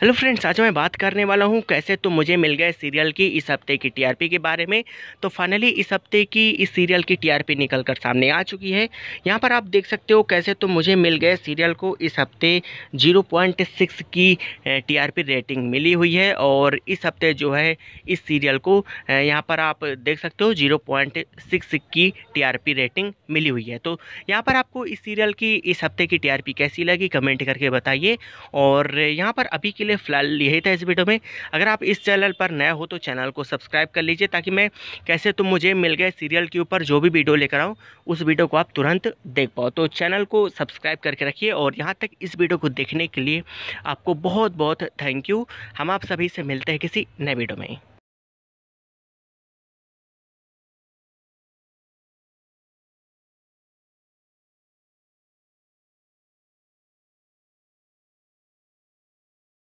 hello friends आज मैं बात करने वाला हूँ कैसे तो मुझे मिल गए सीरियल की इस हफ्ते की टीआरपी के बारे में तो फाइनली इस हफ्ते की इस सीरियल की टीआरपी निकल कर सामने आ चुकी है यहाँ पर आप देख सकते हो कैसे तो मुझे मिल गए सीरियल को इस हफ्ते 0.6 की टीआरपी रेटिंग मिली हुई है और इस हफ्ते जो है इस सीरियल को यहाँ पर आप देख सकते हो जीरो की टी रेटिंग मिली हुई है तो यहाँ पर आपको इस सीरियल की इस हफ्ते की टी कैसी लगी कमेंट करके बताइए और यहाँ पर अभी के लिए फिलहाल यही था इस वीडियो में अगर आप इस चैनल पर नए हो तो चैनल को सब्सक्राइब कर लीजिए ताकि मैं कैसे तुम मुझे मिल गए सीरियल के ऊपर जो भी वीडियो लेकर आऊँ उस वीडियो को आप तुरंत देख पाओ तो चैनल को सब्सक्राइब करके रखिए और यहाँ तक इस वीडियो को देखने के लिए आपको बहुत बहुत थैंक यू हम आप सभी से मिलते हैं किसी नए वीडियो में